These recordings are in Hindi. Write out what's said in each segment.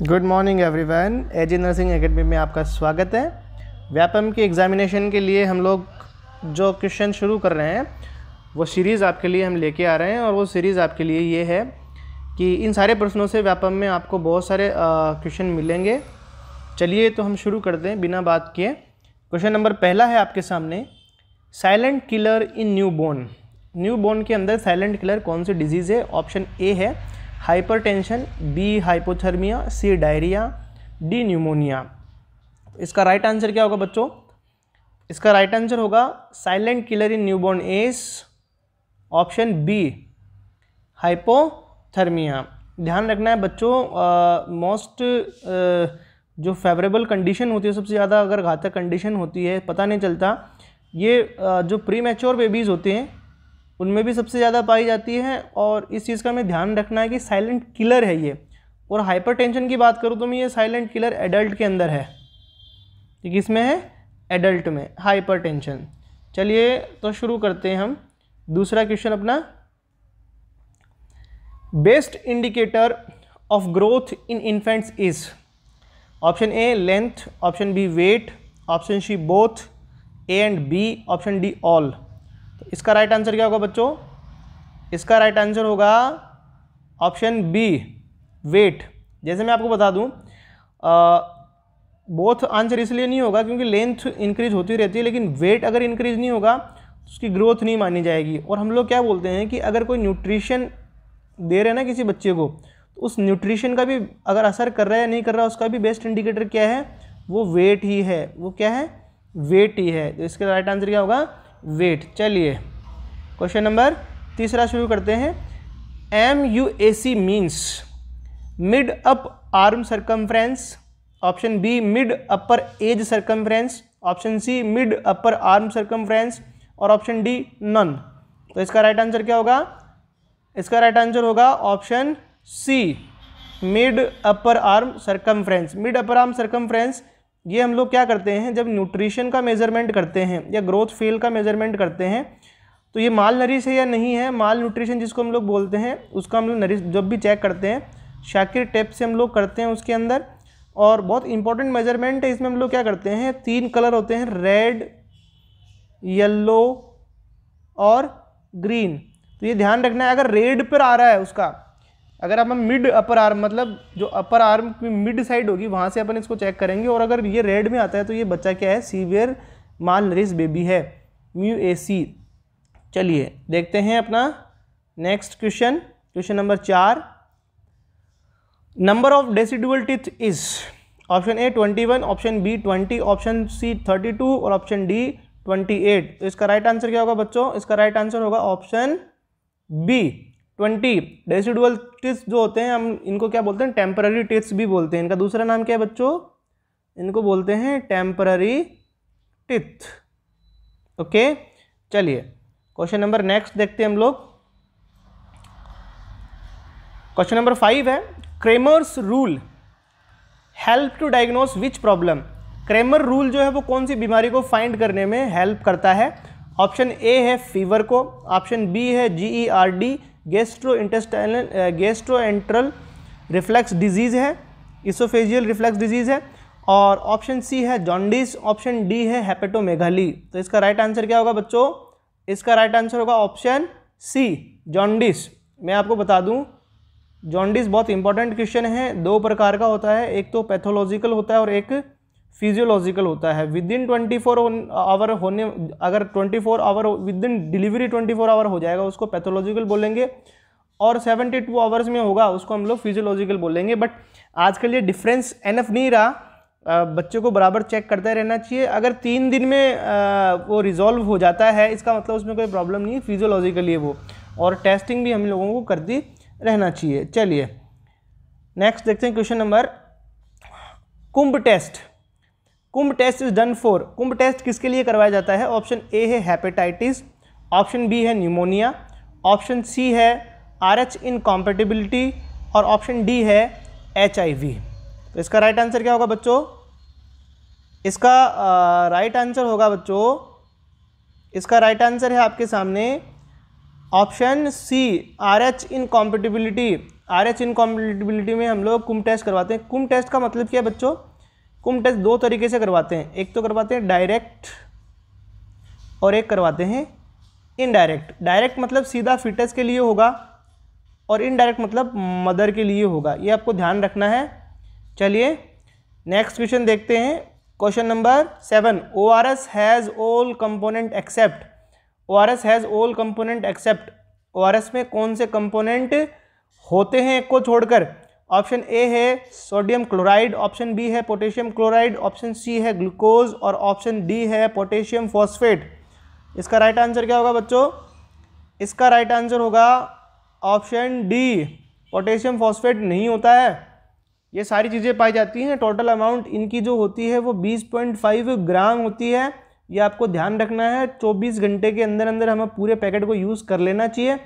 good morning everyone AG Nursing Academy में आपका स्वागत है व्यापम के एग्ज़ामिनेशन के लिए हम लोग जो क्वेश्चन शुरू कर रहे हैं वो सीरीज़ आपके लिए हम लेके आ रहे हैं और वो सीरीज़ आपके लिए ये है कि इन सारे प्रश्नों से व्यापम में आपको बहुत सारे क्वेश्चन मिलेंगे चलिए तो हम शुरू करते हैं बिना बात किए क्वेश्चन नंबर पहला है आपके सामने silent killer in newborn newborn के अंदर साइलेंट किलर कौन सी डिजीज़ है ऑप्शन ए है hypertension B hypothermia C diarrhoea D pneumonia इसका राइट आंसर क्या होगा बच्चों इसका राइट आंसर होगा silent killer in newborn age option B hypothermia ध्यान रखना है बच्चों मोस्ट uh, uh, जो फेवरेबल कंडीशन होती है सबसे ज़्यादा अगर घातक कंडीशन होती है पता नहीं चलता ये uh, जो प्री मेच्योर बेबीज़ होते हैं उनमें भी सबसे ज़्यादा पाई जाती है और इस चीज़ का हमें ध्यान रखना है कि साइलेंट किलर है ये और हाइपरटेंशन की बात करूँ तो मैं ये साइलेंट किलर एडल्ट के अंदर है ये किस में है एडल्ट में हाइपरटेंशन चलिए तो शुरू करते हैं हम दूसरा क्वेश्चन अपना best indicator of growth in infants is option A length option B weight option C both A and B option D all इसका राइट आंसर क्या होगा बच्चों इसका राइट आंसर होगा ऑप्शन बी वेट जैसे मैं आपको बता दूं बोथ आंसर इसलिए नहीं होगा क्योंकि लेंथ इंक्रीज होती रहती है लेकिन वेट अगर इंक्रीज नहीं होगा तो उसकी ग्रोथ नहीं मानी जाएगी और हम लोग क्या बोलते हैं कि अगर कोई न्यूट्रिशन दे रहे ना किसी बच्चे को तो उस न्यूट्रिशन का भी अगर असर कर रहा है या नहीं कर रहा है उसका भी बेस्ट इंडिकेटर क्या है वो वेट ही है वो क्या है वेट ही है तो इसका राइट आंसर क्या होगा वेट चलिए क्वेश्चन नंबर तीसरा शुरू करते हैं M U A C means mid up arm circumference option B mid upper age circumference option C mid upper arm circumference और ऑप्शन डी नन तो इसका राइट आंसर क्या होगा इसका राइट आंसर होगा option C mid upper arm circumference mid upper arm circumference ये हम लोग क्या करते हैं जब न्यूट्रिशन का मेजरमेंट करते हैं या ग्रोथ फेल का मेजरमेंट करते हैं तो ये माल नरिश है या नहीं है माल न्यूट्रिशन जिसको हम लोग बोलते हैं उसका हम लोग नरिश जब भी चेक करते हैं शाकिर टेप से हम लोग करते हैं उसके अंदर और बहुत इंपॉर्टेंट मेजरमेंट है इसमें हम लोग क्या करते हैं तीन कलर होते हैं रेड येल्लो और ग्रीन तो ये ध्यान रखना है अगर रेड पर आ रहा है उसका अगर आप मिड अपर आर्म मतलब जो अपर आर्म की मिड साइड होगी वहाँ से अपन इसको चेक करेंगे और अगर ये रेड में आता है तो ये बच्चा क्या है सीवियर माल नरिस बेबी है म्यू ए सी चलिए देखते हैं अपना नेक्स्ट क्वेश्चन क्वेश्चन नंबर चार number of deciduous teeth is option A twenty one option B twenty option C thirty two और ऑप्शन डी ट्वेंटी एट तो इसका राइट right आंसर क्या होगा बच्चों इसका राइट right आंसर होगा ऑप्शन बी ट्वेंटी डेसिडुअल टिप्स जो होते हैं हम इनको क्या बोलते हैं टेम्पररी टिप्स भी बोलते हैं इनका दूसरा नाम क्या है बच्चों इनको बोलते हैं टेम्पररी टिथ ओके चलिए क्वेश्चन नंबर नेक्स्ट देखते हैं हम लोग क्वेश्चन नंबर फाइव है Kramer's rule help to diagnose which problem Kramer rule जो है वो कौन सी बीमारी को फाइंड करने में हेल्प करता है ऑप्शन ए है फीवर को ऑप्शन बी है G E R D gastrointestinal antral reflux disease है इसोफेजियल रिफ्लैक्स डिजीज़ है और ऑप्शन सी है जॉन्डिस ऑप्शन डी है हेपेटोमेगाली तो इसका राइट आंसर क्या होगा बच्चों इसका राइट आंसर होगा ऑप्शन सी जॉन्डिस मैं आपको बता दूं जॉन्डिस बहुत इंपॉर्टेंट क्वेश्चन है दो प्रकार का होता है एक तो पैथोलॉजिकल होता है और एक फिजियोलॉजिकल होता है within twenty four hour होने अगर twenty four hour within delivery twenty four hour हो जाएगा उसको पैथोलॉजिकल बोलेंगे और सेवेंटी टू आवर्स में होगा उसको हम लोग फिजियोलॉजिकल बोलेंगे बट आजकल ये डिफरेंस एनफ नहीं रहा बच्चे को बराबर चेक करते रहना चाहिए अगर तीन दिन में वो रिजॉल्व हो जाता है इसका मतलब उसमें कोई प्रॉब्लम नहीं है फिजियोलॉजिकली वो और टेस्टिंग भी हम लोगों को करती रहना चाहिए चलिए नेक्स्ट देखते हैं question number Coombs test Coombs test is done for Coombs test किसके लिए करवाया जाता है ऑप्शन ए है हेपेटाइटिस ऑप्शन बी है न्यूमोनिया ऑप्शन सी है आर एच इनकॉम्पेटिबिलिटी और ऑप्शन डी है एच तो इसका राइट right आंसर क्या होगा बच्चों इसका राइट uh, आंसर right होगा बच्चों इसका राइट right आंसर है आपके सामने option C R H incompatibility R H incompatibility में हम लोग कुम टेस्ट करवाते हैं कुम टेस्ट का मतलब क्या है बच्चों कुम टेस्ट दो तरीके से करवाते हैं एक तो करवाते हैं डायरेक्ट और एक करवाते हैं इनडायरेक्ट डायरेक्ट मतलब सीधा फिटस के लिए होगा और इनडायरेक्ट मतलब मदर के लिए होगा ये आपको ध्यान रखना है चलिए नेक्स्ट क्वेश्चन देखते हैं question number seven O R S has all component except O R S has all component except O R S में कौन से कंपोनेंट होते हैं एक को छोड़कर ऑप्शन ए है सोडियम क्लोराइड ऑप्शन बी है पोटेशियम क्लोराइड ऑप्शन सी है ग्लूकोज और ऑप्शन डी है पोटेशियम फॉस्फेट इसका राइट आंसर क्या होगा बच्चों इसका राइट आंसर होगा ऑप्शन डी पोटेशियम फॉस्फेट नहीं होता है ये सारी चीज़ें पाई जाती हैं टोटल अमाउंट इनकी जो होती है वो 20.5 ग्राम होती है ये आपको ध्यान रखना है 24 घंटे के अंदर अंदर हमें पूरे पैकेट को यूज़ कर लेना चाहिए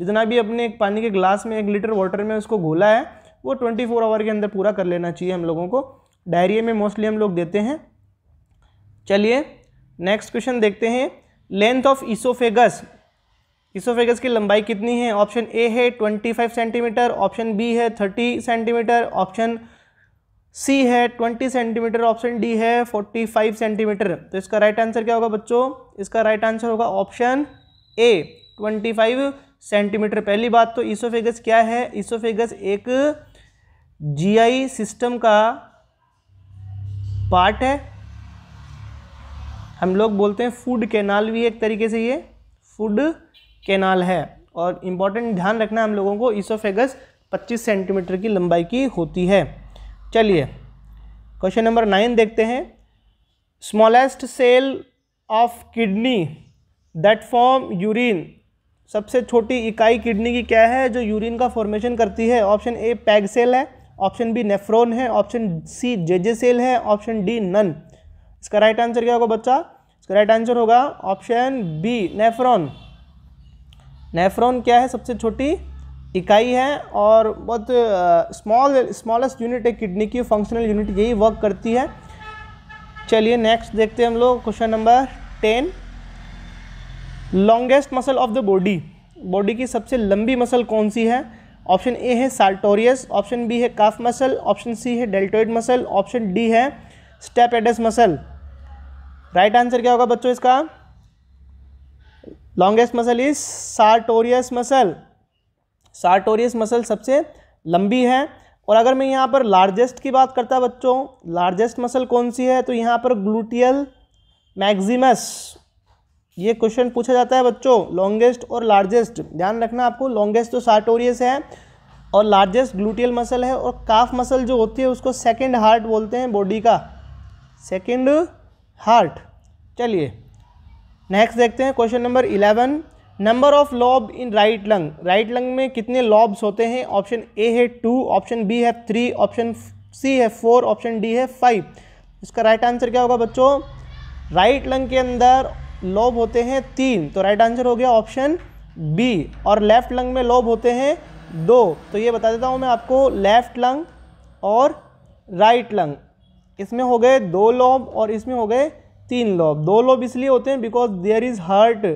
जितना भी अपने एक पानी के ग्लास में एक लीटर वाटर में उसको घोला है वो ट्वेंटी फोर आवर के अंदर पूरा कर लेना चाहिए हम लोगों को डायरी में मोस्टली हम लोग देते हैं चलिए नेक्स्ट क्वेश्चन देखते हैं लेंथ ऑफ इसोफेगस इसोफेगस की लंबाई कितनी है ऑप्शन ए है 25 सेंटीमीटर ऑप्शन बी है 30 सेंटीमीटर ऑप्शन सी है 20 सेंटीमीटर ऑप्शन डी है 45 सेंटीमीटर तो इसका राइट right आंसर क्या होगा बच्चों इसका राइट right आंसर होगा ऑप्शन ए 25 सेंटीमीटर पहली बात तो इसोफेगस क्या है इसोफेगस एक जीआई सिस्टम का पार्ट है हम लोग बोलते हैं फूड कैनाल भी एक तरीके से ये फूड कैनाल है और इम्पॉर्टेंट ध्यान रखना हम लोगों को ईसोफेगस 25 सेंटीमीटर की लंबाई की होती है चलिए क्वेश्चन नंबर नाइन देखते हैं smallest cell of kidney that form urine सबसे छोटी इकाई किडनी की क्या है जो यूरिन का फॉर्मेशन करती है ऑप्शन ए पैग सेल है ऑप्शन बी नेफ्रोन है ऑप्शन सी जेजे सेल है ऑप्शन डी नन इसका राइट आंसर क्या होगा बच्चा इसका राइट आंसर होगा ऑप्शन बी नेफ्रॉन नेफ्रॉन क्या है सबसे छोटी इकाई है और बहुत स्मॉल स्मॉलेस्ट यूनिट है किडनी की फंक्शनल यूनिट यही वर्क करती है चलिए नेक्स्ट देखते हैं हम लोग question number ten longest muscle of the body body की सबसे लंबी मसल कौन सी है ऑप्शन ए है साल्टोरियस ऑप्शन बी है काफ मसल ऑप्शन सी है डेल्टोइड मसल ऑप्शन डी है stapedius muscle right answer क्या होगा बच्चों इसका longest muscle is sartorius muscle sartorius muscle सबसे लंबी है और अगर मैं यहाँ पर लार्जेस्ट की बात करता बच्चों लार्जेस्ट मसल कौन सी है तो यहाँ पर ग्लूटियल मैग्जिमस ये क्वेश्चन पूछा जाता है बच्चों लॉन्गेस्ट और लार्जेस्ट ध्यान रखना आपको लॉन्गेस्ट तो सार्टोरियस है और लार्जेस्ट ग्लूटियल मसल है और काफ मसल जो होती है उसको सेकेंड हार्ट बोलते हैं बॉडी का सेकेंड हार्ट चलिए नेक्स्ट देखते हैं question number eleven number of lobe in right lung right lung में कितने लॉब्स होते हैं ऑप्शन ए है टू ऑप्शन बी है थ्री ऑप्शन सी है फोर ऑप्शन डी है फाइव इसका राइट right आंसर क्या होगा बच्चों राइट लंग के अंदर लोब होते हैं तीन तो राइट आंसर हो गया ऑप्शन बी और लेफ्ट लंग में लोब होते हैं दो तो ये बता देता हूँ मैं आपको लेफ्ट लंग और राइट लंग इसमें हो गए दो लोब और इसमें हो गए तीन लोब दो लोब इसलिए होते हैं बिकॉज देयर इज़ हार्ट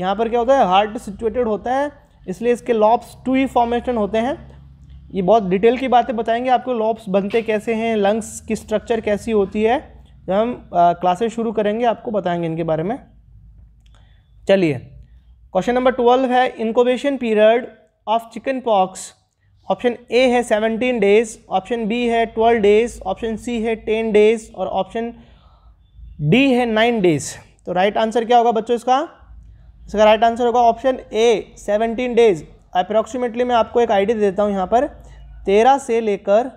यहाँ पर क्या होता है हार्ट सिचुएटेड होता है इसलिए इसके लॉब्स टू ही फॉर्मेशन होते हैं ये बहुत डिटेल की बातें बताएंगे आपको लॉब्स बनते कैसे हैं लंग्स की स्ट्रक्चर कैसी होती है जब हम क्लासेस शुरू करेंगे आपको बताएंगे इनके बारे में चलिए क्वेश्चन नंबर ट्वेल्व है incubation period of chickenpox option A है सेवनटीन डेज ऑप्शन बी है ट्वेल्व डेज ऑप्शन सी है टेन डेज और ऑप्शन डी है नाइन डेज तो राइट right आंसर क्या होगा बच्चों इसका इसका राइट आंसर होगा option A seventeen days approximately मैं आपको एक आइडिया देता हूँ यहाँ पर तेरह से लेकर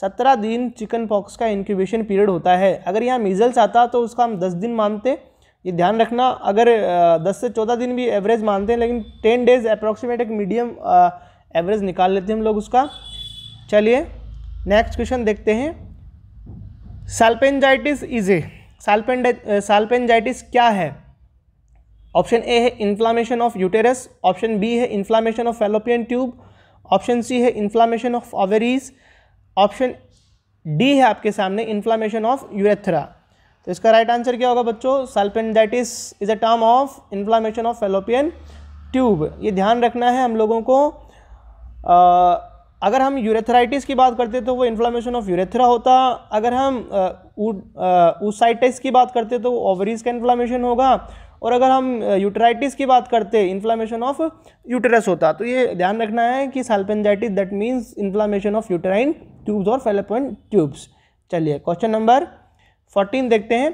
सत्रह दिन चिकन पॉक्स का इंक्यूबेशन पीरियड होता है अगर यहाँ मीज़ल्स आता तो उसका हम दस दिन मानते ये ध्यान रखना अगर दस से चौदह दिन भी एवरेज मानते हैं लेकिन टेन डेज़ अप्रॉक्सीमेट एक मीडियम एवरेज निकाल लेते हैं हम लोग उसका चलिए नेक्स्ट क्वेश्चन देखते हैं सालपेंजाइटिस इज ए साल्पेंड साल्पेनजाइटिस क्या है ऑप्शन ए है inflammation of uterus option B है inflammation of fallopian tube option C है inflammation of ovaries option D है आपके सामने इन्फ्लामेशन ऑफ यूरेथ्रा तो इसका राइट right आंसर क्या होगा बच्चों salpin that is is a term of inflammation of fallopian tube ये ध्यान रखना है हम लोगों को आ, अगर हम यूरेथराइटिस की बात करते तो वो इन्फ्लामेशन ऑफ यूरेथ्रा होता अगर हम ऊसाइटिस की बात करते तो ओवरीज का इन्फ्लामेशन होगा और अगर हम यूटराइटिस की बात करते इन्फ्लामेशन ऑफ यूटरस होता तो ये ध्यान रखना है कि salpingitis that means inflammation of uterine tubes और फेलोपियन ट्यूब्स चलिए क्वेश्चन नंबर फोर्टीन देखते हैं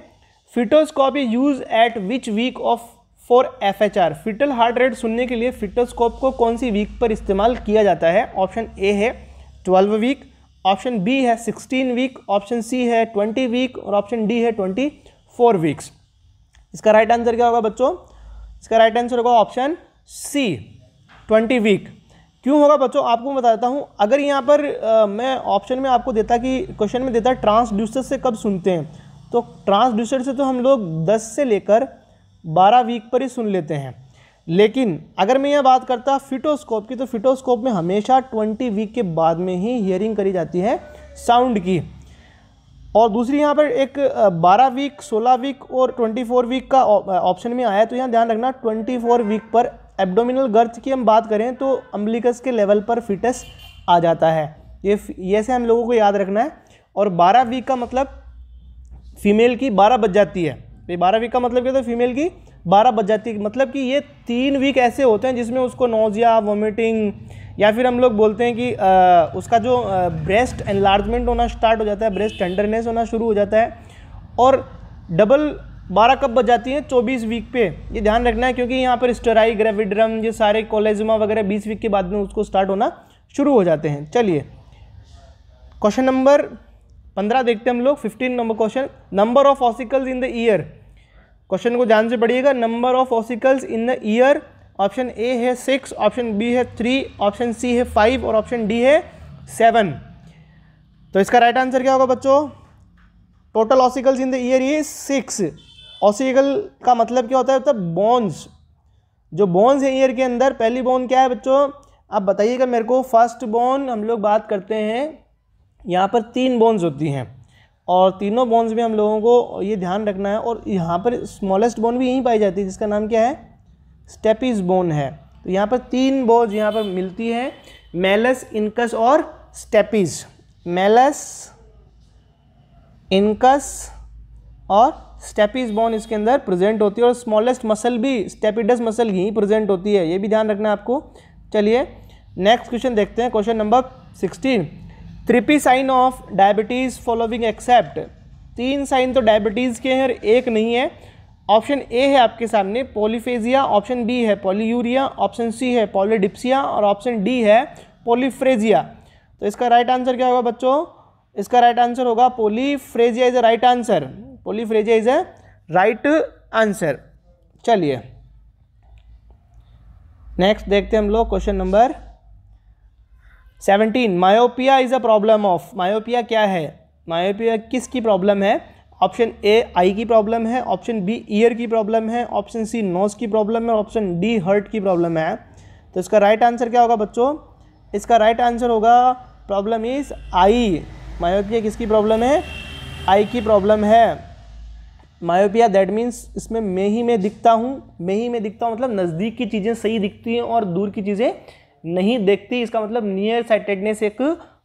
fetoscope use at which week of for F H R fetal heart rate सुनने के लिए फिटोस्कोप को कौन सी वीक पर इस्तेमाल किया जाता है ऑप्शन ए है ट्वेल्व वीक ऑप्शन बी है सिक्सटीन वीक ऑप्शन सी है ट्वेंटी वीक और ऑप्शन डी है ट्वेंटी फोर वीक्स इसका राइट आंसर क्या होगा बच्चों इसका राइट आंसर होगा ऑप्शन सी ट्वेंटी वीक क्यों होगा बच्चों आपको बता देता हूँ अगर यहाँ पर आ, मैं ऑप्शन में आपको देता कि क्वेश्चन में देता ट्रांसड्यूसर से कब सुनते हैं तो ट्रांसड्यूसर से तो हम लोग दस से लेकर बारह वीक पर ही सुन लेते हैं लेकिन अगर मैं यह बात करता फिटोस्कोप की तो फिटोस्कोप में हमेशा ट्वेंटी वीक के बाद में ही हियरिंग करी जाती है साउंड की और दूसरी यहाँ पर एक 12 वीक 16 वीक और 24 वीक का ऑप्शन में आया है तो यहाँ ध्यान रखना 24 वीक पर एब्डोमिनल गर्थ की हम बात करें तो अम्बलिकस के लेवल पर फिटस आ जाता है ये ये से हम लोगों को याद रखना है और बारह वीक का मतलब फीमेल की बारह बज जाती है ये बारह वीक का मतलब क्या होता है फीमेल की बारह बज जाती है मतलब कि ये तीन वीक ऐसे होते हैं जिसमें उसको नोजिया वॉमिटिंग या फिर हम लोग बोलते हैं कि आ, उसका जो आ, ब्रेस्ट एनलार्जमेंट होना स्टार्ट हो जाता है ब्रेस्ट टेंडरनेस होना शुरू हो जाता है और डबल बारह कब जाती हैं चौबीस वीक पे ये ध्यान रखना है क्योंकि यहाँ पर स्टराई ग्रेविड्रम ये सारे कोलेजमा वगैरह बीस वीक के बाद में उसको स्टार्ट होना शुरू हो जाते हैं चलिए क्वेश्चन नंबर पंद्रह देखते हैं हम लोग fifteen number question number of ossicles in the ear question को ध्यान से पढ़िएगा number of ossicles in the ear option A है सिक्स ऑप्शन बी है थ्री ऑप्शन सी है फाइव और ऑप्शन डी है सेवन तो इसका राइट right आंसर क्या होगा बच्चों total ossicles in the ear is six ossicle का मतलब क्या होता है मतलब बोन्स जो बॉन्स है ईयर के अंदर पहली बोन क्या है बच्चों आप बताइएगा मेरे को फर्स्ट बोन हम लोग बात करते हैं यहाँ पर तीन बोन्स होती हैं और तीनों बोन्स में हम लोगों को ये ध्यान रखना है और यहाँ पर स्मॉलेस्ट बोन भी यहीं पाई जाती है जिसका नाम क्या है स्टेपिस बोन है तो यहाँ पर तीन बोन्स यहाँ पर मिलती है मेलस इनकस और स्टेपिस मेलस इनकस और स्टेपिस बोन इसके अंदर प्रेजेंट होती है और स्मॉलेस्ट मसल भी स्टेपिडस मसल ही प्रेजेंट होती है ये भी ध्यान रखना है आपको चलिए नेक्स्ट क्वेश्चन देखते हैं question number sixteen three P sign of diabetes following except तीन साइन तो डायबिटीज़ के हैं और एक नहीं है ऑप्शन ए है आपके सामने पोलीफेजिया ऑप्शन बी है पोलीयूरिया ऑप्शन सी है पोलीडिप्सिया और ऑप्शन डी है पोलीफ्रेजिया तो इसका राइट right आंसर क्या होगा बच्चों इसका राइट right आंसर होगा polyphagia is a right answer polyphagia is a right answer चलिए नेक्स्ट देखते हैं हम लोग question number seventeen myopia is a problem of myopia क्या है मायोपिया किसकी प्रॉब्लम है ऑप्शन ए आई की प्रॉब्लम है ऑप्शन बी ईयर की प्रॉब्लम है ऑप्शन सी नोज की प्रॉब्लम है ऑप्शन डी हर्ट की प्रॉब्लम है तो इसका राइट right आंसर क्या होगा बच्चों इसका राइट right आंसर होगा प्रॉब्लम इज़ आई मायोपिया किसकी प्रॉब्लम है आई की प्रॉब्लम है मायोपिया दैट मीन्स इसमें मैं ही मैं दिखता हूँ मैं ही मैं दिखता हूँ मतलब नज़दीक की चीज़ें सही दिखती हैं और दूर की चीज़ें नहीं देखती इसका मतलब नियर साइटेडनेस एक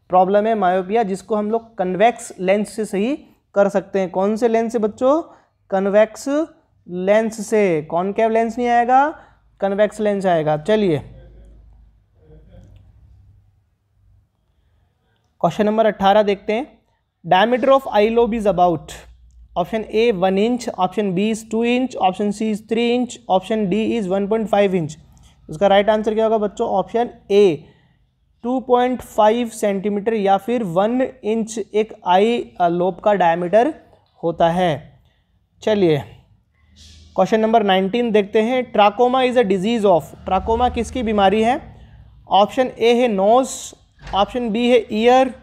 प्रॉब्लम है मायोपिया जिसको हम लोग कन्वैक्स लेंस से सही कर सकते हैं कौन से लेंस से बच्चों कन्वैक्स लेंस से कॉनकेव लेंस नहीं आएगा कन्वैक्स लेंस आएगा चलिए क्वेश्चन नंबर अट्ठारह देखते हैं diameter of eye lobe is about option A one inch option B is two inch option C is three inch option D is one point five inch उसका राइट आंसर क्या होगा बच्चों option A two point five centimetre या फिर वन इंच एक आई लोप का डायमीटर होता है चलिए क्वेश्चन नंबर नाइनटीन देखते हैं trachoma is a disease of trachoma किसकी बीमारी है ऑप्शन ए है नोज ऑप्शन बी है ईयर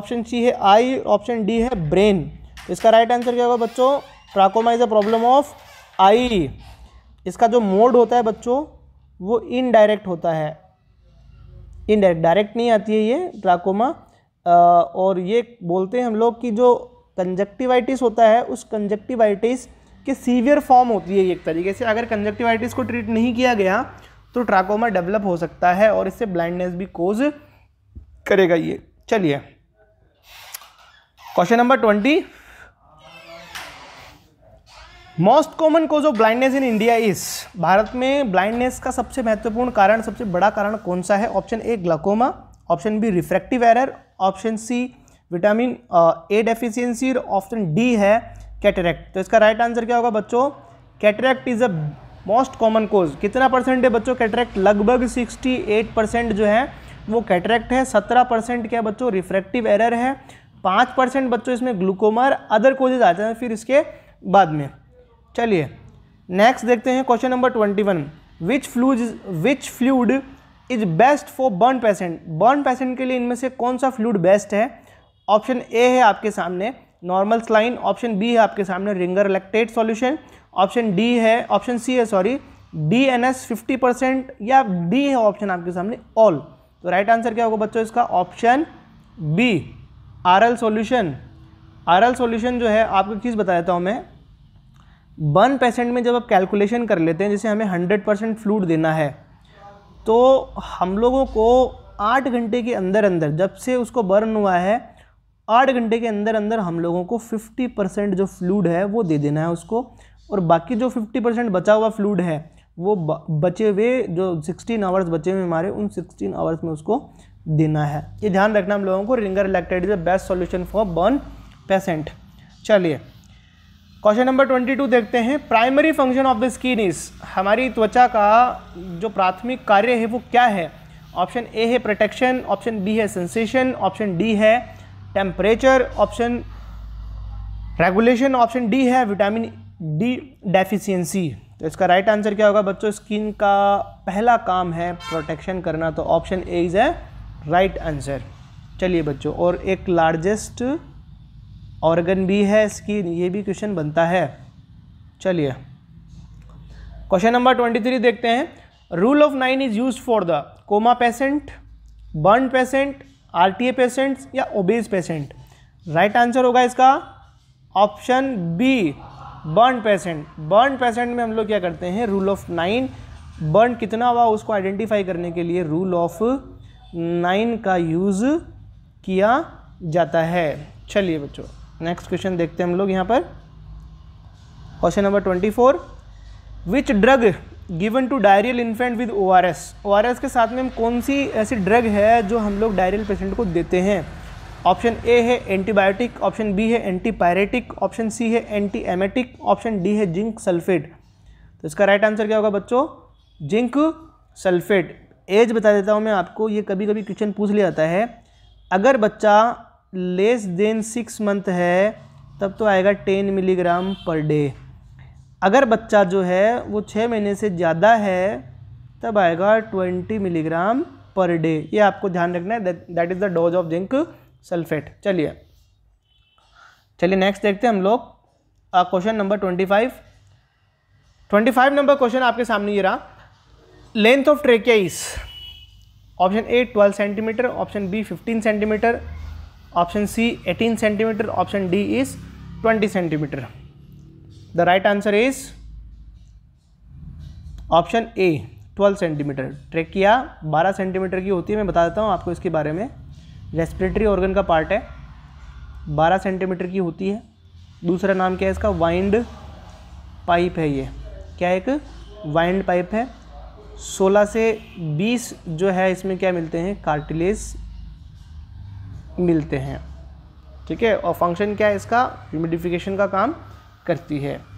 ऑप्शन सी है आई ऑप्शन डी है ब्रेन इसका राइट आंसर क्या होगा बच्चों trachoma is a problem of eye इसका जो मोड होता है बच्चों वो इनडायरेक्ट होता है इनडायरेक्ट डायरेक्ट नहीं आती है ये ट्राकोमा और ये बोलते हैं हम लोग कि जो कंजक्टिवाइटिस होता है उस कंजक्टिवाइटिस के सीवियर फॉर्म होती है एक तरीके से अगर कंजक्टिवाइटिस को ट्रीट नहीं किया गया तो ट्राकोमा डेवलप हो सकता है और इससे ब्लाइंडनेस भी कोज करेगा ये चलिए question number twenty most common cause of blindness in India is Bharat में ब्लाइंडनेस का सबसे महत्वपूर्ण कारण सबसे बड़ा कारण कौन सा है option A glaucoma option B refractive error option C vitamin A deficiency और ऑप्शन डी है कैटरेक्ट तो इसका राइट right आंसर क्या होगा बच्चों cataract is a most common cause कितना परसेंट है बच्चों कैटरेक्ट लगभग 68 परसेंट जो है वो कैटरेक्ट है 17 परसेंट क्या बच्चों रिफ्रैक्टिव एरर है 5 परसेंट बच्चों इसमें ग्लूकोमा अदर कोजेज आते हैं फिर इसके बाद में चलिए नेक्स्ट देखते हैं question number twenty one which fluids which fluid is best for burn patient burn patient के लिए इनमें से कौन सा फ्लूड बेस्ट है ऑप्शन ए है आपके सामने नॉर्मल स्लाइन ऑप्शन बी है आपके सामने Ringer lactate solution option D है ऑप्शन सी है sorry D N S fifty percent या डी है ऑप्शन आपके सामने ऑल तो राइट आंसर क्या होगा बच्चों इसका option B R L solution R L solution जो है आपको चीज़ बता देता हूँ मैं वन परसेंट में जब आप कैलकुलेशन कर लेते हैं जैसे हमें हंड्रेड परसेंट फ्लूड देना है तो हम लोगों को आठ घंटे के अंदर अंदर जब से उसको बर्न हुआ है आठ घंटे के अंदर अंदर हम लोगों को फिफ्टी परसेंट जो फ्लूड है वो दे देना है उसको और बाकी जो फिफ्टी परसेंट बचा हुआ फ्लूड है वो बचे हुए जो सिक्सटीन आवर्स बचे हुए हमारे उन सिक्सटीन आवर्स में उसको देना है ये ध्यान रखना हम लोगों को Ringer lactate is the best solution for burn patient चलिए क्वेश्चन नंबर 22 देखते हैं primary function of the skin is हमारी त्वचा का जो प्राथमिक कार्य है वो क्या है ऑप्शन ए है प्रोटेक्शन ऑप्शन बी है सेंसेशन ऑप्शन डी है temperature option regulation option D है विटामिन डी डेफिशिएंसी तो इसका राइट right आंसर क्या होगा बच्चों स्किन का पहला काम है प्रोटेक्शन करना तो option A is A right answer चलिए बच्चों और एक लार्जेस्ट ऑर्गन भी है स्किन ये भी क्वेश्चन बनता है चलिए क्वेश्चन नंबर ट्वेंटी थ्री देखते हैं rule of nine is use for the coma patient burn patient RTA patients या ओबेज पेशेंट राइट आंसर होगा इसका option B burn patient burn patient में हम लोग क्या करते हैं रूल ऑफ नाइन बर्न कितना हुआ उसको आइडेंटिफाई करने के लिए रूल ऑफ नाइन का यूज़ किया जाता है चलिए बच्चों नेक्स्ट क्वेश्चन देखते हैं हम लोग यहाँ पर question number twenty four which drug given to diarrhoeal infant with O R S O R S के साथ में हम कौन सी ऐसी ड्रग है जो हम लोग डायरियल पेशेंट को देते हैं ऑप्शन ए है एंटीबायोटिक ऑप्शन बी है एंटीपायरेटिक ऑप्शन सी है एंटी एमेटिक ऑप्शन डी है जिंक सल्फेट तो इसका राइट आंसर क्या होगा बच्चों जिंक सल्फेट एज बता देता हूँ मैं आपको ये कभी कभी क्वेश्चन पूछ लिया जाता है अगर बच्चा लेस देन सिक्स मंथ है तब तो आएगा टेन मिलीग्राम पर डे अगर बच्चा जो है वो छः महीने से ज़्यादा है तब आएगा ट्वेंटी मिलीग्राम पर डे ये आपको ध्यान रखना है that is the dose of zinc sulphate चलिए चलिए नेक्स्ट देखते हैं हम लोग question number twenty five twenty five number question आपके सामने ये रहा length of trachea option A twelve centimetre option B fifteen centimetre option C 18 centimetre option D is 20 centimetre the right answer is option A 12 centimetre trachea 12 centimetre की होती है मैं बता देता हूँ आपको इसके बारे में रेस्पिरेटरी ऑर्गन का पार्ट है 12 सेंटीमीटर की होती है दूसरा नाम क्या है इसका वाइंड पाइप है ये क्या एक वाइंड पाइप है 16 से 20 जो है इसमें क्या मिलते हैं कार्टिलेज मिलते हैं ठीक है और फंक्शन क्या है इसका ह्यूमिडिफिकेशन का काम करती है